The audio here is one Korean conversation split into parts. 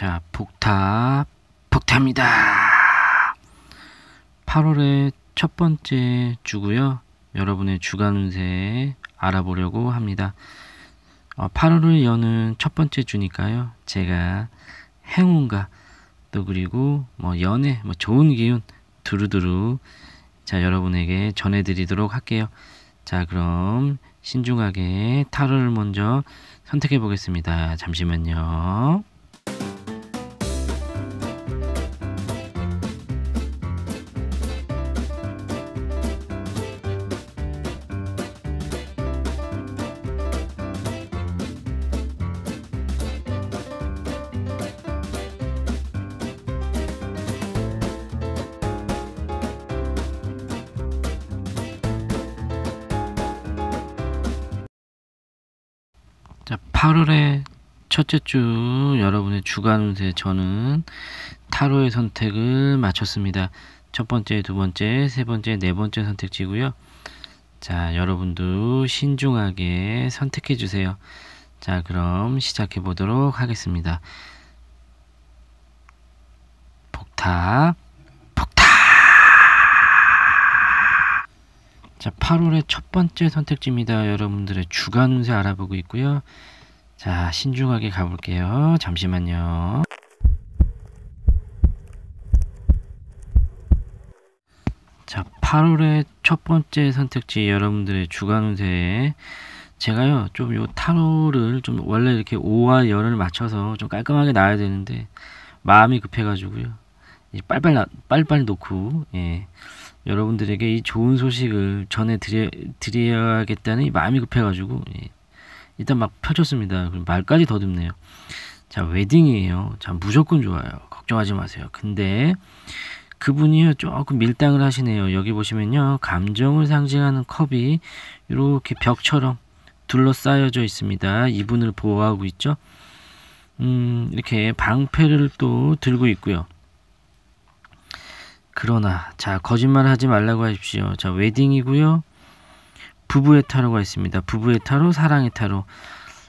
자, 복탑, 복탑입니다. 8월의 첫 번째 주고요. 여러분의 주간 운세 알아보려고 합니다. 8월을 어, 여는 첫 번째 주니까요. 제가 행운과 또 그리고 뭐 연애, 뭐 좋은 기운 두루두루 자 여러분에게 전해드리도록 할게요. 자 그럼 신중하게 타로를 먼저 선택해 보겠습니다. 잠시만요. 8월의 첫째 주 여러분의 주간 운세 저는 타로의 선택을 마쳤습니다. 첫 번째, 두 번째, 세 번째, 네 번째 선택지고요. 자, 여러분도 신중하게 선택해 주세요. 자, 그럼 시작해 보도록 하겠습니다. 폭타, 폭타! 자, 8월의 첫 번째 선택지입니다. 여러분들의 주간 운세 알아보고 있고요. 자, 신중하게 가볼게요. 잠시만요. 자, 8월의 첫 번째 선택지 여러분들의 주간 운세 제가요, 좀 요 타로를 좀 원래 이렇게 5와 열을 맞춰서 좀 깔끔하게 나와야 되는데 마음이 급해가지고요. 빨빨 빨빨 놓고 예. 여러분들에게 이 좋은 소식을 전해 드려 드려야겠다는 마음이 급해가지고 예. 일단 막 펼쳤습니다. 말까지 더듬네요. 자, 웨딩이에요. 자, 무조건 좋아요. 걱정하지 마세요. 근데 그분이 조금 밀당을 하시네요. 여기 보시면요, 감정을 상징하는 컵이 이렇게 벽처럼 둘러싸여져 있습니다. 이분을 보호하고 있죠. 음, 이렇게 방패를 또 들고 있고요. 그러나 자 거짓말 하지 말라고 하십시오. 자 웨딩이고요. 부부의 타로가 있습니다. 부부의 타로, 사랑의 타로.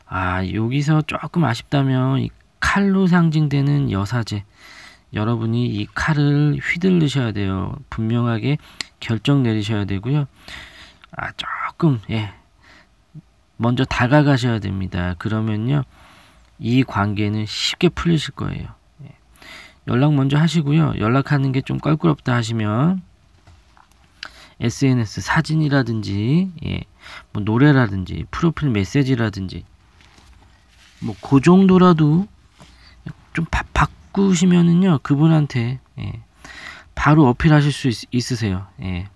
아, 여기서 조금 아쉽다면 이 칼로 상징되는 여사제. 여러분이 이 칼을 휘둘르셔야 돼요. 분명하게 결정 내리셔야 되고요. 아, 조금, 예. 먼저 다가가셔야 됩니다. 그러면요. 이 관계는 쉽게 풀리실 거예요. 예. 연락 먼저 하시고요. 연락하는 게 좀 껄끄럽다 하시면 SNS 사진이라든지 예, 뭐 노래라든지 프로필 메시지라든지 뭐 그 정도라도 좀 바, 꾸시면은요 그분한테 예, 바로 어필하실 수 있, 으세요 예.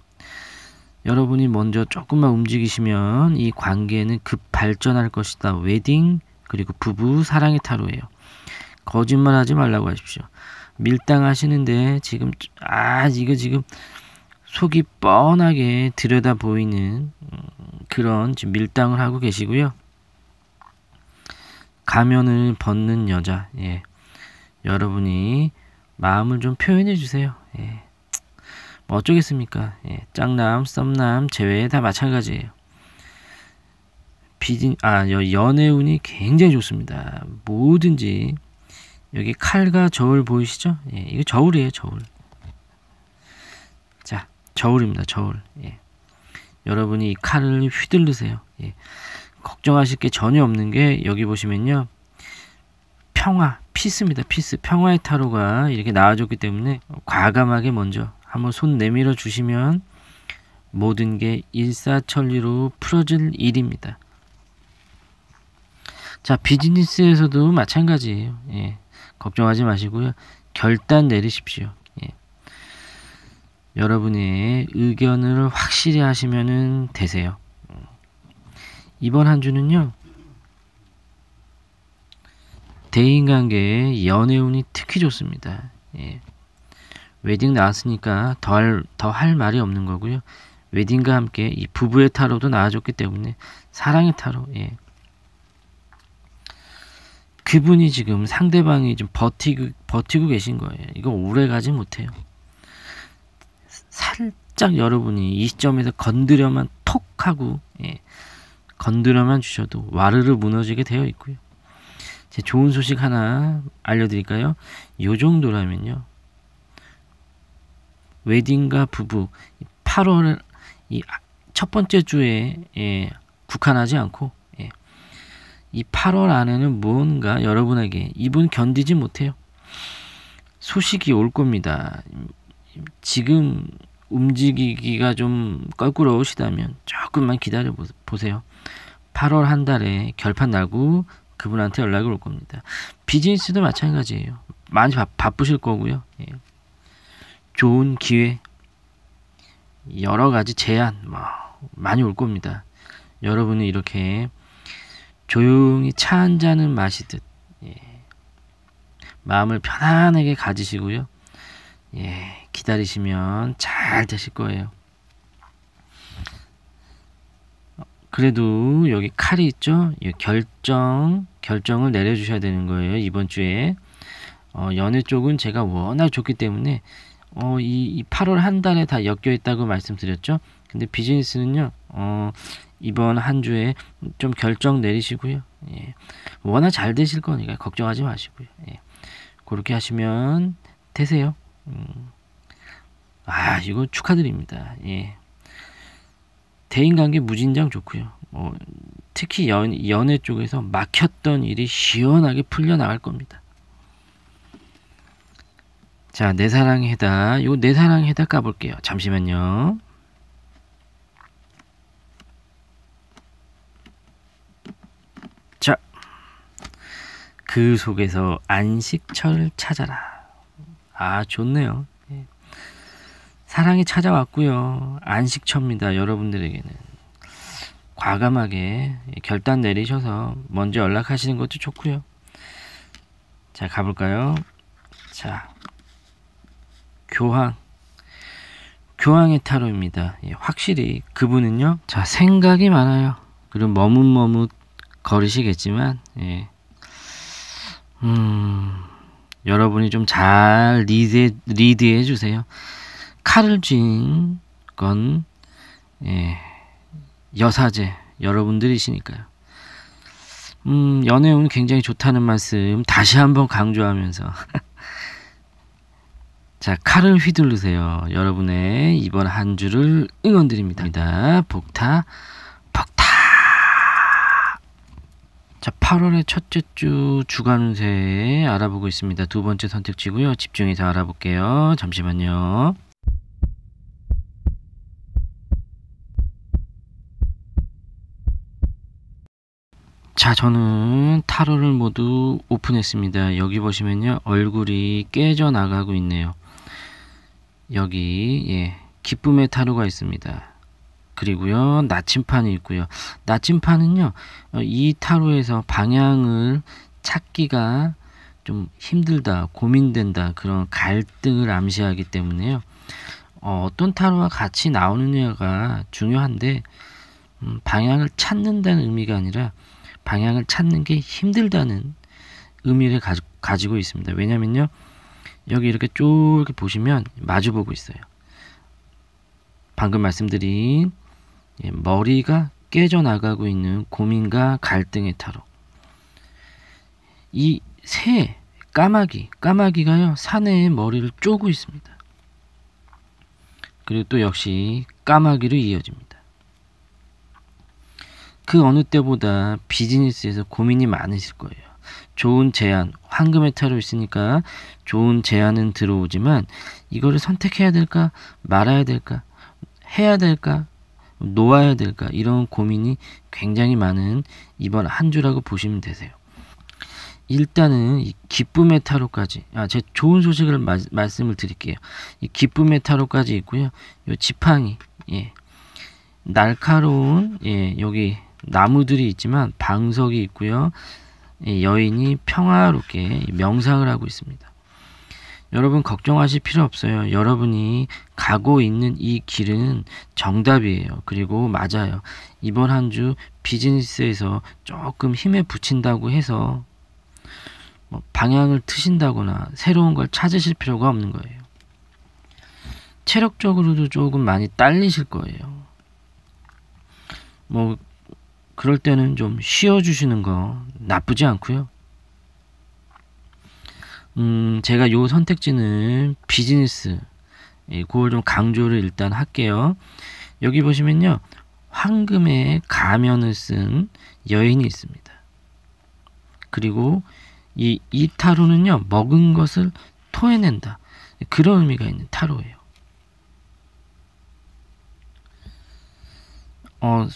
여러분이 먼저 조금만 움직이시면 이 관계는 급 발전할 것이다. 웨딩 그리고 부부 사랑의 타로예요. 거짓말하지 말라고 하십시오. 밀당하시는데 지금 아 이거 지금 속이 뻔하게 들여다 보이는 음, 그런 지금 밀당을 하고 계시고요. 가면을 벗는 여자, 예. 여러분이 마음을 좀 표현해 주세요. 예. 뭐 어쩌겠습니까? 예. 짱남, 썸남 제외 다 마찬가지예요. 비진 아 연애 운이 굉장히 좋습니다. 뭐든지 여기 칼과 저울 보이시죠? 예, 이거 저울이에요, 저울. 저울입니다. 저울. 예. 여러분이 칼을 휘둘르세요. 예. 걱정하실 게 전혀 없는 게 여기 보시면요. 평화, 피스입니다. 피스. 평화의 타로가 이렇게 나와줬기 때문에 과감하게 먼저 한번 손 내밀어 주시면 모든 게 일사천리로 풀어질 일입니다. 자, 비즈니스에서도 마찬가지예요. 예. 걱정하지 마시고요. 결단 내리십시오. 여러분의 의견을 확실히 하시면 되세요. 이번 한 주는요. 대인관계에 연애운이 특히 좋습니다. 예. 웨딩 나왔으니까 더할 더할 말이 없는 거고요. 웨딩과 함께 이 부부의 타로도 나와줬기 때문에 사랑의 타로. 예. 그분이 지금 상대방이 좀 버티고 버티고 계신 거예요. 이거 오래 가지 못해요. 살짝 여러분이 이 시점에서 건드려만 톡 하고 예, 건드려만 주셔도 와르르 무너지게 되어 있고요. 제 좋은 소식 하나 알려드릴까요? 요 정도라면요. 웨딩과 부부 8월 이첫 아, 번째 주에 예, 국한하지 않고 예, 이 8월 안에는 뭔가 여러분에게 이분 견디지 못해요. 소식이 올 겁니다. 지금 움직이기가 좀 껄끄러우시다면 조금만 기다려 보세요. 8월 한 달에 결판 나고 그분한테 연락이 올 겁니다. 비즈니스도 마찬가지예요. 많이 바, 바쁘실 거고요. 예. 좋은 기회, 여러 가지 제안 뭐 많이 올 겁니다. 여러분은 이렇게 조용히 차 한 잔을 마시듯 예. 마음을 편안하게 가지시고요. 예. 기다리시면 잘 되실 거예요. 그래도 여기 칼이 있죠? 결정, 결정을 내려주셔야 되는 거예요. 이번 주에. 어, 연애 쪽은 제가 워낙 좋기 때문에 어, 이, 이 8월 한 달에 다 엮여 있다고 말씀드렸죠. 근데 비즈니스는요, 어, 이번 한 주에 좀 결정 내리시고요. 예. 워낙 잘 되실 거니까 걱정하지 마시고요. 예. 그렇게 하시면 되세요. 음. 아, 이거 축하드립니다. 예. 대인관계 무진장 좋고요. 어, 특히 연, 연애 쪽에서 막혔던 일이 시원하게 풀려나갈 겁니다. 자, 내 사랑해다. 거내 사랑해다 까볼게요. 잠시만요. 자, 그 속에서 안식처를 찾아라. 아, 좋네요. 사랑이 찾아왔고요. 안식처입니다. 여러분들에게는. 과감하게 결단 내리셔서 먼저 연락하시는 것도 좋고요. 자, 가볼까요? 자, 교황. 교황의 타로입니다. 예, 확실히 그분은요. 자, 생각이 많아요. 그리고 머뭇머뭇 거리시겠지만, 예. 음, 여러분이 좀 잘 리드, 리드해 주세요. 칼을 쥔건 예, 여사제 여러분들이시니까요. 음, 연애 운 굉장히 좋다는 말씀 다시 한번 강조하면서 자 칼을 휘두르세요. 여러분의 이번 한 주를 응원드립니다. 복타 복타 자, 8월의 첫째 주 주간 운세 알아보고 있습니다. 두 번째 선택지고요. 집중해서 알아볼게요. 잠시만요. 자 저는 타로를 모두 오픈했습니다 여기 보시면요 얼굴이 깨져 나가고 있네요 여기 예 기쁨의 타로가 있습니다 그리고요 나침판이 있고요 나침판은요 어, 이 타로에서 방향을 찾기가 좀 힘들다 고민된다 그런 갈등을 암시하기 때문에요 어, 떤 타로와 같이 나오느냐가 중요한데 음, 방향을 찾는다는 의미가 아니라 방향을 찾는 게 힘들다는 의미를 가지, 가지고 있습니다. 왜냐면요. 여기 이렇게 쭉 이렇게 보시면 마주보고 있어요. 방금 말씀드린 예, 머리가 깨져나가고 있는 고민과 갈등의 타로. 이 새, 까마귀, 까마귀가요, 사내의 머리를 쪼고 있습니다. 그리고 또 역시 까마귀로 이어집니다. 그 어느 때보다 비즈니스에서 고민이 많으실 거예요. 좋은 제안, 황금의 타로 있으니까 좋은 제안은 들어오지만 이거를 선택해야 될까, 말아야 될까, 해야 될까, 놓아야 될까 이런 고민이 굉장히 많은 이번 한 주라고 보시면 되세요. 일단은 이 기쁨의 타로까지 아, 제 좋은 소식을 마, 말씀을 드릴게요. 이 기쁨의 타로까지 있고요. 요 지팡이 예. 날카로운 예, 여기 나무들이 있지만 방석이 있고요. 여인이 평화롭게 명상을 하고 있습니다. 여러분 걱정하실 필요 없어요. 여러분이 가고 있는 이 길은 정답이에요. 그리고 맞아요. 이번 한 주 비즈니스에서 조금 힘에 붙인다고 해서 뭐 방향을 트신다거나 새로운 걸 찾으실 필요가 없는 거예요. 체력적으로도 조금 많이 딸리실 거예요. 뭐 그럴 때는 좀 쉬어주시는 거 나쁘지 않고요. 음, 제가 요 선택지는 비즈니스. 그걸 좀 강조를 일단 할게요. 여기 보시면요. 황금의 가면을 쓴 여인이 있습니다. 그리고 이, 이 타로는요, 먹은 것을 토해낸다. 그런 의미가 있는 타로예요. 어,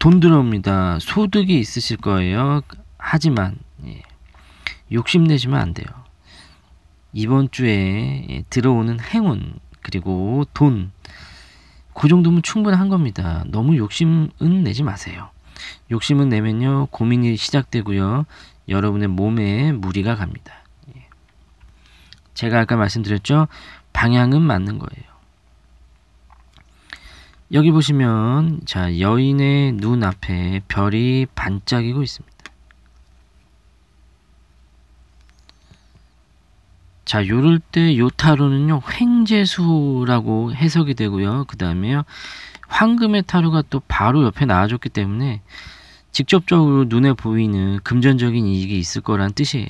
돈 들어옵니다. 소득이 있으실 거예요. 하지만 예, 욕심내시면 안 돼요. 이번 주에 예, 들어오는 행운 그리고 돈 그 정도면 충분한 겁니다. 너무 욕심은 내지 마세요. 욕심은 내면요 고민이 시작되고요 여러분의 몸에 무리가 갑니다. 예. 제가 아까 말씀드렸죠 방향은 맞는 거예요. 여기 보시면 자 여인의 눈앞에 별이 반짝이고 있습니다. 자 요럴 때 요타로는요 횡재수라고 해석이 되고요. 그 다음에요 황금의 타로가또 바로 옆에 나와줬기 때문에 직접적으로 눈에 보이는 금전적인 이익이 있을 거란 뜻이에요.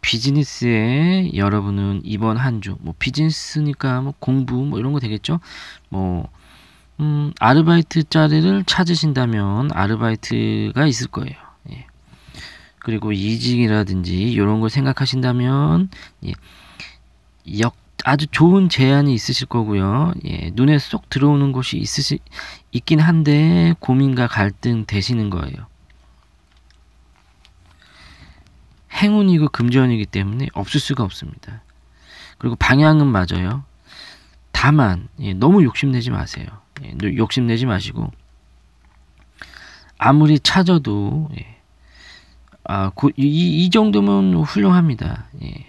비즈니스에 여러분은 이번 한 주, 뭐 비즈니스니까 뭐 공부 뭐 이런 거 되겠죠? 뭐, 음, 아르바이트 자리를 찾으신다면 아르바이트가 있을 거예요. 예. 그리고 이직이라든지 이런 걸 생각하신다면, 예. 역, 아주 좋은 제안이 있으실 거고요. 예. 눈에 쏙 들어오는 곳이 있으시, 있긴 한데 고민과 갈등 되시는 거예요. 행운이고 그 금전이기 때문에 없을 수가 없습니다. 그리고 방향은 맞아요. 다만 예, 너무 욕심내지 마세요. 예, 욕심내지 마시고 아무리 찾아도 예, 아, 고, 이, 이 정도면 훌륭합니다. 예.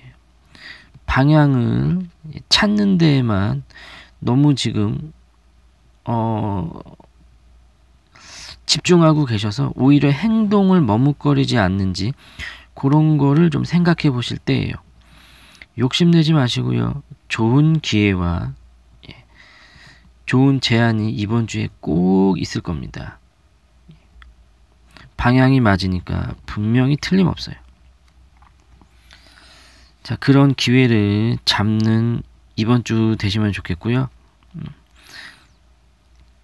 방향은 찾는 데에만 너무 지금 어, 집중하고 계셔서 오히려 행동을 머뭇거리지 않는지 그런 거를 좀 생각해 보실 때예요. 욕심내지 마시고요. 좋은 기회와 예, 좋은 제안이 이번 주에 꼭 있을 겁니다. 방향이 맞으니까 분명히 틀림없어요. 자, 그런 기회를 잡는 이번 주 되시면 좋겠고요. 음,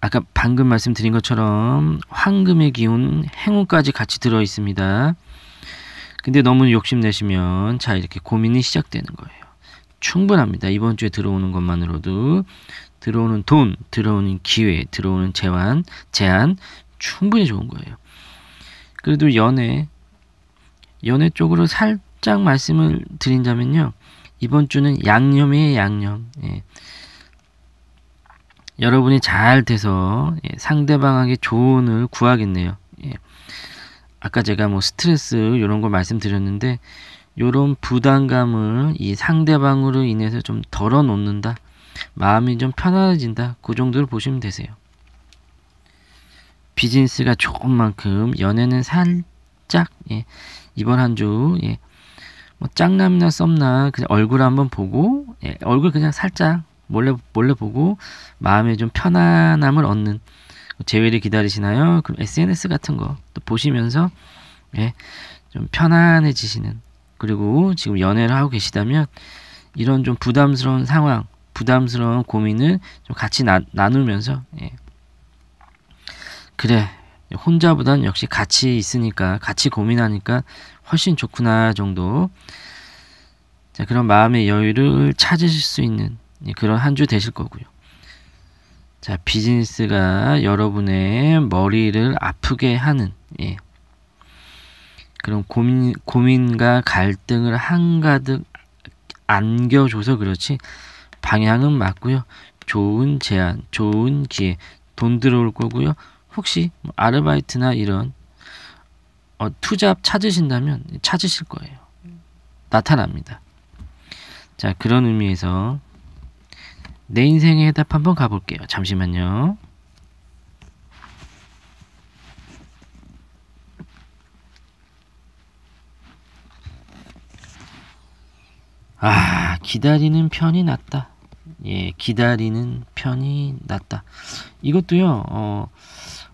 아까 방금 말씀드린 것처럼 황금의 기운 행운까지 같이 들어 있습니다. 근데 너무 욕심내시면 자 이렇게 고민이 시작되는 거예요. 충분합니다. 이번 주에 들어오는 것만으로도 들어오는 돈, 들어오는 기회, 들어오는 재환, 제한 충분히 좋은 거예요. 그래도 연애 연애 쪽으로 살짝 말씀을 드린다면요. 이번 주는 양념이에 양념. 예. 여러분이 잘 돼서 예, 상대방에게 조언을 구하겠네요. 아까 제가 뭐 스트레스 이런 걸 말씀드렸는데 이런 부담감을 이 상대방으로 인해서 좀 덜어놓는다. 마음이 좀 편안해진다. 그 정도를 보시면 되세요. 비즈니스가 좋은 만큼 연애는 살짝 예, 이번 한 주 예, 뭐 짱남이나 썸나 그냥 얼굴 한번 보고 예, 얼굴 그냥 살짝 몰래 몰래 보고 마음에 좀 편안함을 얻는 재회를 기다리시나요? 그럼 SNS 같은 거 또 보시면서 예, 좀 편안해지시는 그리고 지금 연애를 하고 계시다면 이런 좀 부담스러운 상황, 부담스러운 고민을 좀 같이 나, 누면서 예. 그래 혼자보단 역시 같이 있으니까 같이 고민하니까 훨씬 좋구나 정도 자, 그런 마음의 여유를 찾으실 수 있는 예, 그런 한 주 되실 거고요. 자, 비즈니스가 여러분의 머리를 아프게 하는, 예. 그런 고민, 고민과 갈등을 한가득 안겨줘서 그렇지, 방향은 맞고요. 좋은 제안, 좋은 기회, 돈 들어올 거고요. 혹시 뭐 아르바이트나 이런 어, 투자 찾으신다면 찾으실 거예요. 나타납니다. 자, 그런 의미에서 내 인생의 답 한번 가볼게요. 잠시만요. 아, 기다리는 편이 낫다. 예, 기다리는 편이 낫다. 이것도요, 어,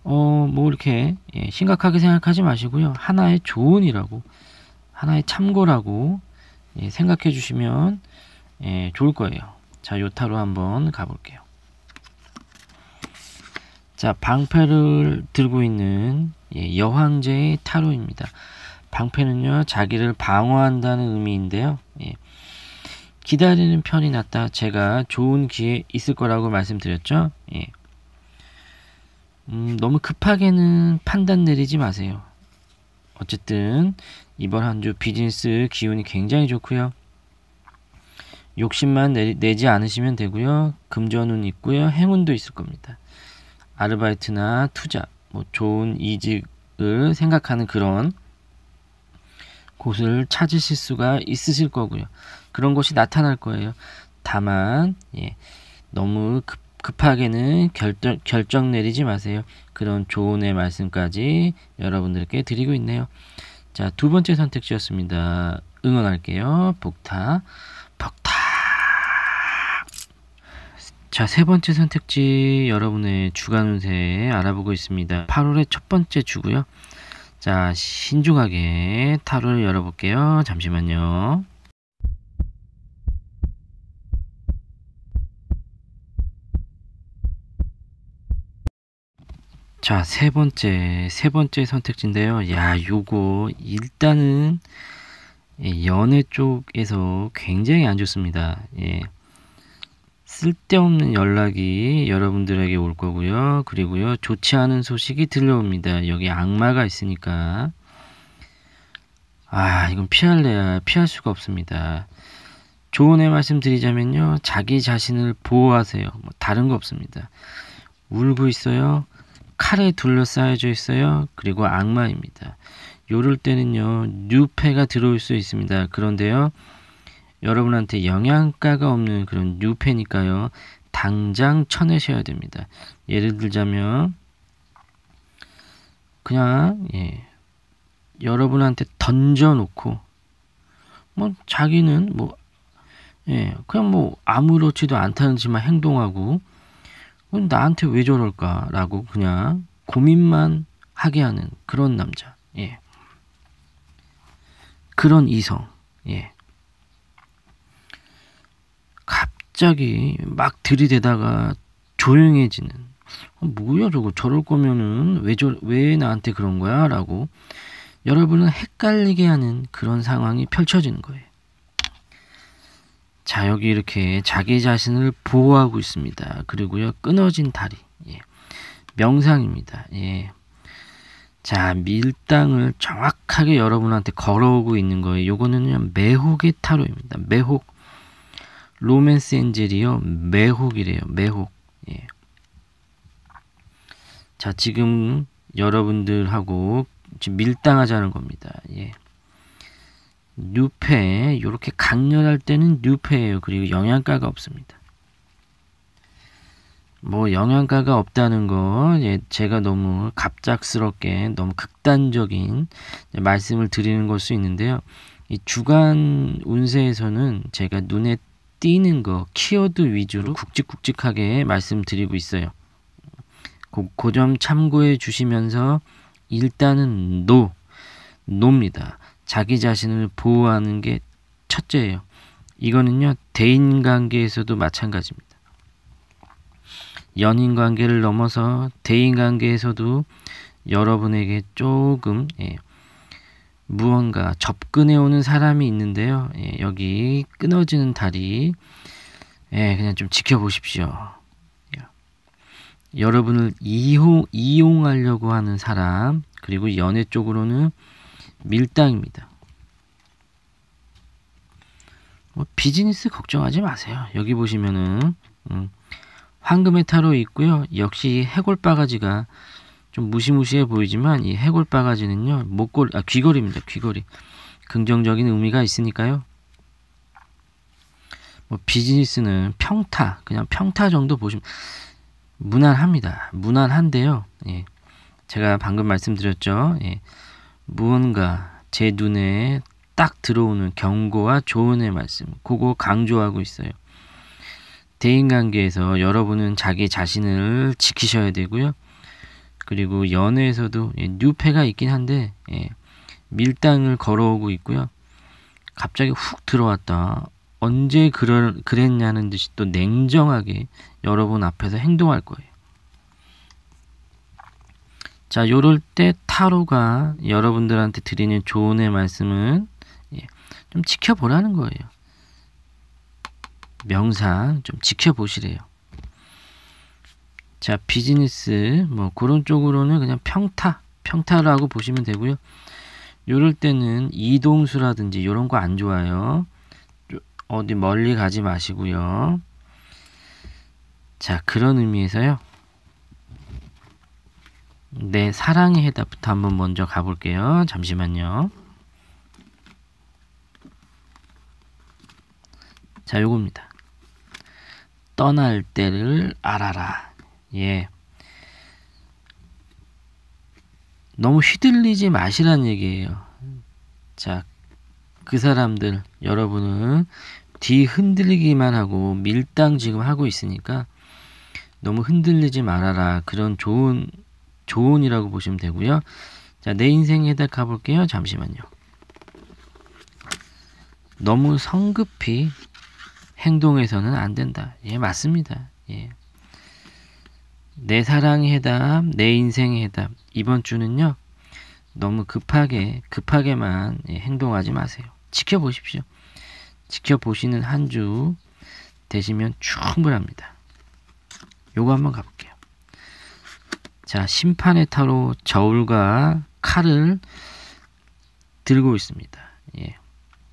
어, 뭐 이렇게 예, 심각하게 생각하지 마시고요. 하나의 조언이라고, 하나의 참고라고 예, 생각해 주시면 예, 좋을 거예요. 자, 요타로 한번 가볼게요. 자, 방패를 들고 있는 예, 여황제의 타로입니다. 방패는요, 자기를 방어한다는 의미인데요. 예, 기다리는 편이 낫다. 제가 좋은 기회 있을 거라고 말씀드렸죠. 예. 음, 너무 급하게는 판단 내리지 마세요. 어쨌든 이번 한 주 비즈니스 기운이 굉장히 좋고요. 욕심만 내, 지 않으시면 되고요. 금전운 있고요. 행운도 있을 겁니다. 아르바이트나 투자, 뭐 좋은 이직을 생각하는 그런 곳을 찾으실 수가 있으실 거고요. 그런 곳이 나타날 거예요. 다만 예, 너무 급, 급하게는 결정, 결정 내리지 마세요. 그런 조언의 말씀까지 여러분들께 드리고 있네요. 자, 두 번째 선택지였습니다. 응원할게요. 복타. 벅타. 자, 세 번째 선택지 여러분의 주간 운세 알아보고 있습니다. 8월의 첫 번째 주고요. 자, 신중하게 타로를 열어볼게요. 잠시만요. 자, 세 번째, 세 번째 선택지인데요. 야, 요거 일단은 예, 연애 쪽에서 굉장히 안 좋습니다. 예. 쓸데없는 연락이 여러분들에게 올 거고요. 그리고요. 좋지 않은 소식이 들려옵니다. 여기 악마가 있으니까. 아, 이건 피할래야 피할 수가 없습니다. 좋은 애 말씀 드리자면요. 자기 자신을 보호하세요. 뭐 다른 거 없습니다. 울고 있어요. 칼에 둘러싸여져 있어요. 그리고 악마입니다. 요럴 때는요. 뉴페가 들어올 수 있습니다. 그런데요. 여러분한테 영양가가 없는 그런 뉴페니까요. 당장 쳐내셔야 됩니다. 예를 들자면 그냥 예, 여러분한테 던져놓고 뭐 자기는 뭐 예, 그냥 뭐 아무렇지도 않다는 지만 행동하고 나한테 왜 저럴까라고 그냥 고민만 하게 하는 그런 남자. 예. 그런 이성. 예. 갑자기 막 들이대다가 조용해지는 아, 뭐야 저거 저럴 거면은 왜저왜 나한테 그런 거야 라고 여러분은 헷갈리게 하는 그런 상황이 펼쳐지는 거예요. 자 여기 이렇게 자기 자신을 보호하고 있습니다. 그리고요 끊어진 다리 예. 명상입니다. 예. 자 밀당을 정확하게 여러분한테 걸어오고 있는 거예요. 요거는요 매혹의 타로입니다. 매혹 로맨스 엔젤이요. 매혹이래요. 매혹. 예. 자, 지금 여러분들하고 지금 밀당하자는 겁니다. 예. 뉴페 이렇게 강렬할 때는 뉴페예요. 그리고 영양가가 없습니다. 뭐 영양가가 없다는 거 예, 제가 너무 갑작스럽게 너무 극단적인 말씀을 드리는 걸 수 있는데요. 이 주간 운세에서는 제가 눈에 뛰는거 키워드 위주로 굵직굵직하게 말씀드리고 있어요. 고점 그 참고해 주시면서 일단은 노 노입니다. 자기 자신을 보호하는 게 첫째예요. 이거는요 대인 관계에서도 마찬가지입니다. 연인 관계를 넘어서 대인 관계에서도 여러분에게 조금 예, 무언가 접근해오는 사람이 있는데요. 예, 여기 끊어지는 다리, 예, 그냥 좀 지켜보십시오. 예. 여러분을 이용, 이용하려고 하는 사람, 그리고 연애 쪽으로는 밀당입니다. 뭐 비즈니스 걱정하지 마세요. 여기 보시면은, 음, 황금의 타로 있고요. 역시 해골 바가지가 좀 무시무시해 보이지만 이 해골 바가지는요 목걸 아 귀걸이입니다 귀걸이 긍정적인 의미가 있으니까요 뭐 비즈니스는 평타 그냥 평타 정도 보시면 무난합니다 무난한데요 예 제가 방금 말씀드렸죠 예 무언가 제 눈에 딱 들어오는 경고와 조언의 말씀 그거 강조하고 있어요 대인관계에서 여러분은 자기 자신을 지키셔야 되고요 그리고 연회에서도 예, 뉴페가 있긴 한데 예, 밀당을 걸어오고 있고요. 갑자기 훅 들어왔다. 언제 그럴, 그랬냐는 듯이 또 냉정하게 여러분 앞에서 행동할 거예요. 자, 요럴 때 타로가 여러분들한테 드리는 조언의 말씀은 예, 좀 지켜보라는 거예요. 명상 좀 지켜보시래요. 자, 비즈니스 뭐 그런 쪽으로는 그냥 평타, 평타라고 보시면 되고요. 요럴 때는 이동수라든지 요런 거 안 좋아요. 어디 멀리 가지 마시고요. 자, 그런 의미에서요. 내 네, 사랑의 해답부터 한번 먼저 가볼게요. 잠시만요. 자, 요겁니다. 떠날 때를 알아라. 예. 너무 휘둘리지 마시란 얘기예요. 자, 그 사람들, 여러분은 뒤 흔들리기만 하고 밀당 지금 하고 있으니까 너무 흔들리지 말아라. 그런 좋은, 조언이라고 보시면 되고요. 자, 내 인생 에다 가볼게요. 잠시만요. 너무 성급히 행동해서는 안 된다. 예, 맞습니다. 예. 내 사랑 의 해답, 내 인생 의 해답. 이번 주는요, 너무 급하게, 급하게만 예, 행동하지 마세요. 지켜보십시오. 지켜보시는 한 주 되시면 충분합니다. 요거 한번 가볼게요. 자, 심판의 타로 저울과 칼을 들고 있습니다. 예.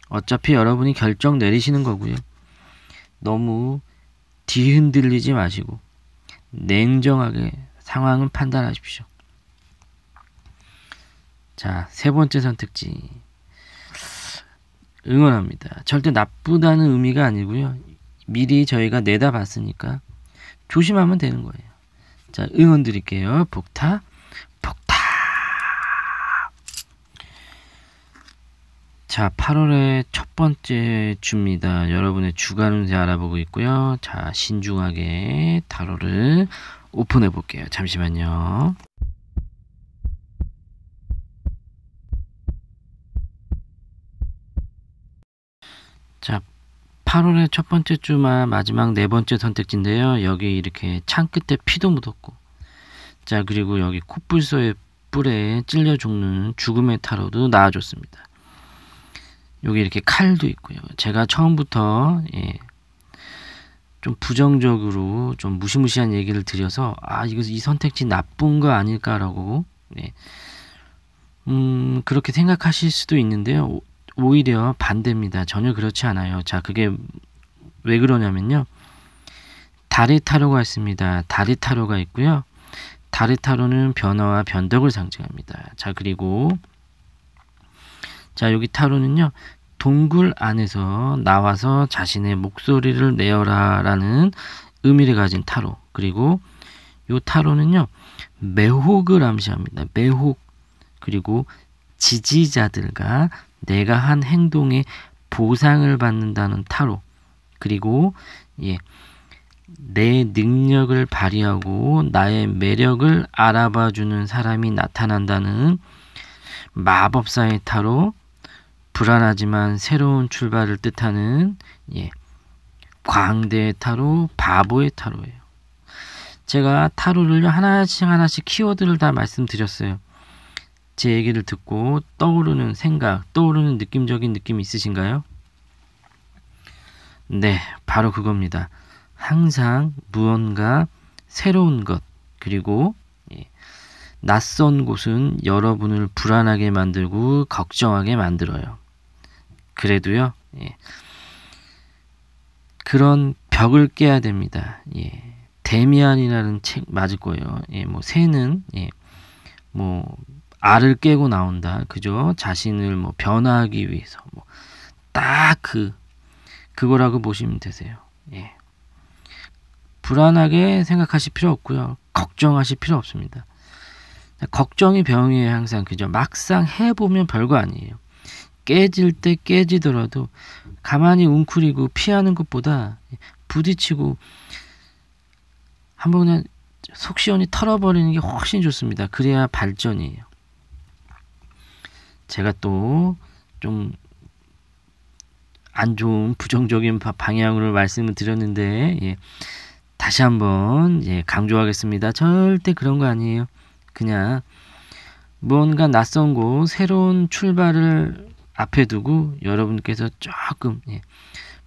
어차피 여러분이 결정 내리시는 거고요. 너무 뒤흔들리지 마시고 냉정하게 상황을 판단하십시오. 자, 세 번째 선택지. 응원합니다. 절대 나쁘다는 의미가 아니고요. 미리 저희가 내다 봤으니까 조심하면 되는 거예요. 자, 응원 드릴게요. 복타. 자, 8월의 첫 번째 주입니다. 여러분의 주간 운세 알아보고 있고요. 자, 신중하게 타로를 오픈해 볼게요. 잠시만요. 자, 8월의 첫 번째 주만 마지막 네 번째 선택지인데요. 여기 이렇게 창 끝에 피도 묻었고, 자, 그리고 여기 콧불소의 뿔에 찔려 죽는 죽음의 타로도 나와줬습니다. 여기 이렇게 칼도 있고요. 제가 처음부터 예, 좀 부정적으로 좀 무시무시한 얘기를 드려서 아 이거 이 선택지 나쁜 거 아닐까라고 예, 음 그렇게 생각하실 수도 있는데요. 오히려 반대입니다. 전혀 그렇지 않아요. 자 그게 왜 그러냐면요. 다리 타로가 있습니다. 다리 타로가 있고요. 다리 타로는 변화와 변덕을 상징합니다. 자 그리고 자, 여기 타로는요. 동굴 안에서 나와서 자신의 목소리를 내어라 라는 의미를 가진 타로. 그리고 요 타로는요. 매혹을 암시합니다. 매혹. 그리고 지지자들과 내가 한 행동에 보상을 받는다는 타로. 그리고 예. 내 능력을 발휘하고 나의 매력을 알아봐 주는 사람이 나타난다는 마법사의 타로 불안하지만 새로운 출발을 뜻하는 예, 광대의 타로, 바보의 타로예요. 제가 타로를 하나씩 하나씩 키워드를 다 말씀드렸어요. 제 얘기를 듣고 떠오르는 생각, 떠오르는 느낌적인 느낌 있으신가요? 네, 바로 그겁니다. 항상 무언가 새로운 것, 그리고 예, 낯선 곳은 여러분을 불안하게 만들고 걱정하게 만들어요. 그래도요. 예. 그런 벽을 깨야 됩니다. 예. 데미안이라는 책 맞을 거예요. 예, 뭐 새는 예. 뭐 알을 깨고 나온다. 그죠? 자신을 뭐 변화하기 위해서 뭐딱그 그거라고 보시면 되세요. 예. 불안하게 생각하실 필요 없고요. 걱정하실 필요 없습니다. 걱정이 병이에요, 항상. 그죠? 막상 해 보면 별거 아니에요. 깨질 때 깨지더라도 가만히 웅크리고 피하는 것보다 부딪히고 한번 그냥 속 시원히 털어버리는 게 훨씬 좋습니다. 그래야 발전이에요. 제가 또 좀 안 좋은 부정적인 방향으로 말씀을 드렸는데 예. 다시 한번 예, 강조하겠습니다. 절대 그런 거 아니에요. 그냥 뭔가 낯선 곳 새로운 출발을 앞에 두고 여러분께서 조금 예,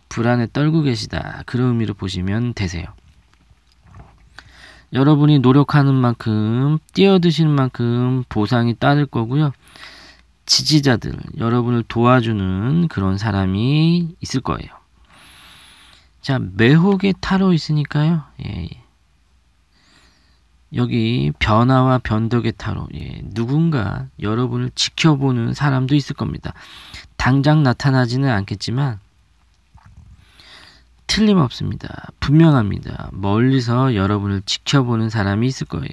불안에 떨고 계시다 그런 의미로 보시면 되세요. 여러분이 노력하는 만큼 뛰어드시는 만큼 보상이 따를 거고요. 지지자들, 여러분을 도와주는 그런 사람이 있을 거예요. 자, 매혹에 타로 있으니까요. 예, 예. 여기 변화와 변덕의 타로 예, 누군가 여러분을 지켜보는 사람도 있을 겁니다. 당장 나타나지는 않겠지만 틀림없습니다. 분명합니다. 멀리서 여러분을 지켜보는 사람이 있을 거예요.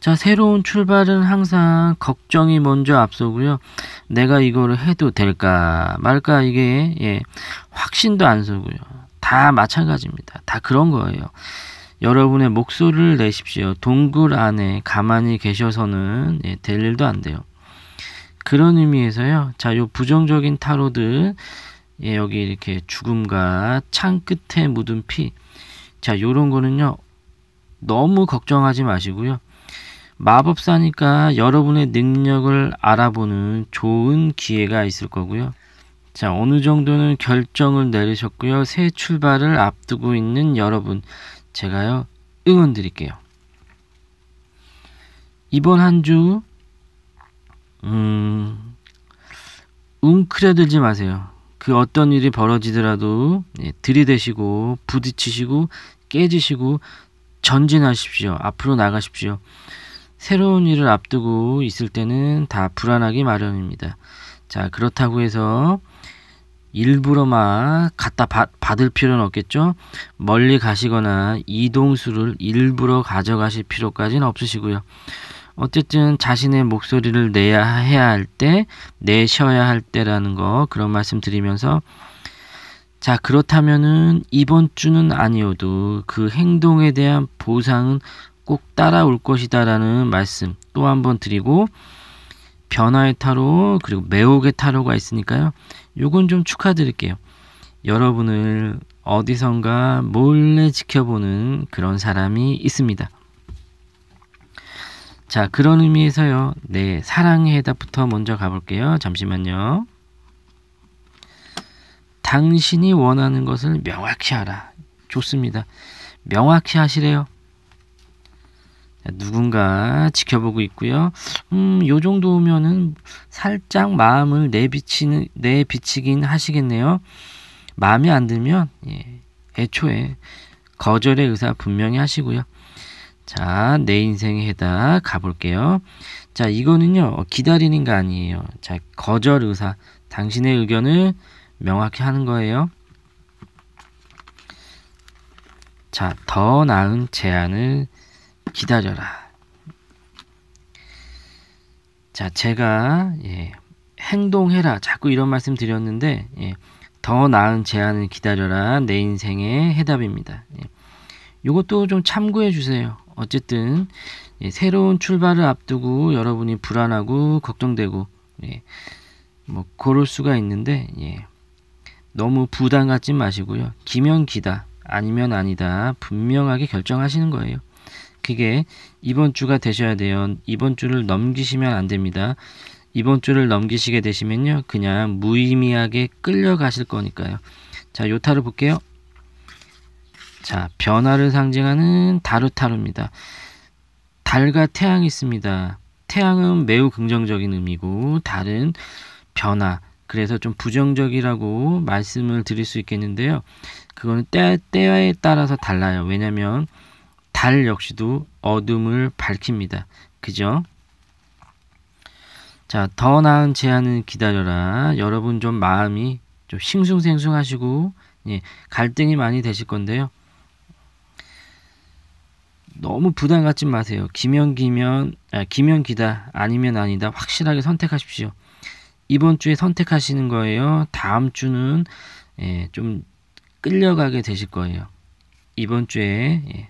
자, 새로운 출발은 항상 걱정이 먼저 앞서고요. 내가 이거를 해도 될까 말까 이게 예, 확신도 안 서고요. 다 마찬가지입니다. 다 그런 거예요. 여러분의 목소리를 내십시오. 동굴 안에 가만히 계셔서는 예, 될 일도 안 돼요. 그런 의미에서요. 자, 요 부정적인 타로들 예, 여기 이렇게 죽음과 창 끝에 묻은 피. 자, 요런 거는요. 너무 걱정하지 마시고요. 마법사니까 여러분의 능력을 알아보는 좋은 기회가 있을 거고요. 자, 어느 정도는 결정을 내리셨고요. 새 출발을 앞두고 있는 여러분. 제가요, 응원 드릴게요. 이번 한 주, 음, 웅크려들지 마세요. 그 어떤 일이 벌어지더라도 예, 들이대시고 부딪히시고 깨지시고 전진하십시오. 앞으로 나가십시오. 새로운 일을 앞두고 있을 때는 다 불안하기 마련입니다. 자, 그렇다고 해서 일부러만 갖다 받, 받을 필요는 없겠죠. 멀리 가시거나 이동수를 일부러 가져가실 필요까지는 없으시고요. 어쨌든 자신의 목소리를 내야 해야 할 때, 내셔야 할 때라는 거 그런 말씀 드리면서 자, 그렇다면은 이번 주는 아니어도 그 행동에 대한 보상은 꼭 따라올 것이다라는 말씀 또 한 번 드리고 변화의 타로 그리고 매혹의 타로가 있으니까요. 요건 좀 축하드릴게요. 여러분을 어디선가 몰래 지켜보는 그런 사람이 있습니다. 자, 그런 의미에서요. 네, 사랑의 해답부터 먼저 가볼게요. 잠시만요. 당신이 원하는 것을 명확히 알아. 좋습니다. 명확히 하시래요. 누군가 지켜보고 있고요. 음, 요 정도면은 살짝 마음을 내비치는 내비치긴 하시겠네요. 마음에 안 들면 예, 애초에 거절의 의사 분명히 하시고요. 자, 내 인생의 해다 가볼게요. 자, 이거는요, 어, 기다리는 거 아니에요. 자, 거절 의사. 당신의 의견을 명확히 하는 거예요. 자, 더 나은 제안을 기다려라. 자, 제가 예, 행동해라. 자꾸 이런 말씀 드렸는데 예, 더 나은 제안을 기다려라. 내 인생의 해답입니다. 예, 이것도 좀 참고해 주세요. 어쨌든 예, 새로운 출발을 앞두고 여러분이 불안하고 걱정되고 예, 뭐 그럴 수가 있는데 예, 너무 부담 갖지 마시고요. 기면 기다 아니면 아니다 분명하게 결정하시는 거예요. 그게 이번 주가 되셔야 돼요. 이번 주를 넘기시면 안 됩니다. 이번 주를 넘기시게 되시면요. 그냥 무의미하게 끌려가실 거니까요. 자, 요타를 볼게요. 자, 변화를 상징하는 다루타루입니다. 달과 태양이 있습니다. 태양은 매우 긍정적인 의미고 달은 변화, 그래서 좀 부정적이라고 말씀을 드릴 수 있겠는데요. 그거는 때, 때에 따라서 달라요. 왜냐면 하달 역시도 어둠을 밝힙니다. 그죠? 자, 더 나은 제안은 기다려라. 여러분 좀 마음이 좀 싱숭생숭하시고 예, 갈등이 많이 되실 건데요. 너무 부담 갖지 마세요. 기면 기면 아, 기면 기다 아니면 아니다 확실하게 선택하십시오. 이번 주에 선택하시는 거예요. 다음 주는 예, 좀 끌려가게 되실 거예요. 이번 주에 예,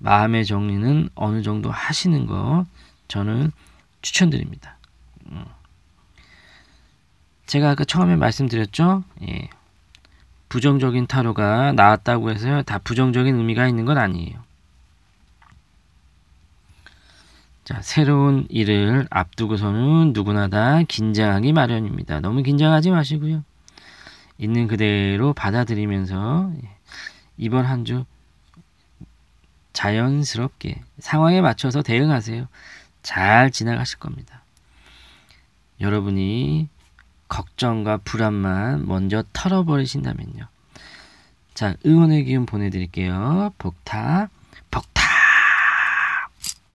마음의 정리는 어느 정도 하시는 거 저는 추천드립니다. 음. 제가 아까 처음에 말씀드렸죠? 예. 부정적인 타로가 나왔다고 해서 다 부정적인 의미가 있는 건 아니에요. 자, 새로운 일을 앞두고서는 누구나 다 긴장하기 마련입니다. 너무 긴장하지 마시고요. 있는 그대로 받아들이면서 예. 이번 한주 자연스럽게 상황에 맞춰서 대응하세요. 잘 지나가실 겁니다. 여러분이 걱정과 불안만 먼저 털어버리신다면요. 자, 응원의 기운 보내드릴게요. 복탁.